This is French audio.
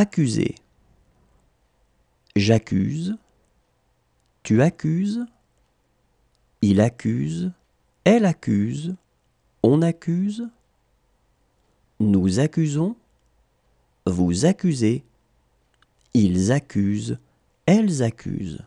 Accuser. J'accuse. Tu accuses. Il accuse. Elle accuse. On accuse. Nous accusons. Vous accusez. Ils accusent. Elles accusent.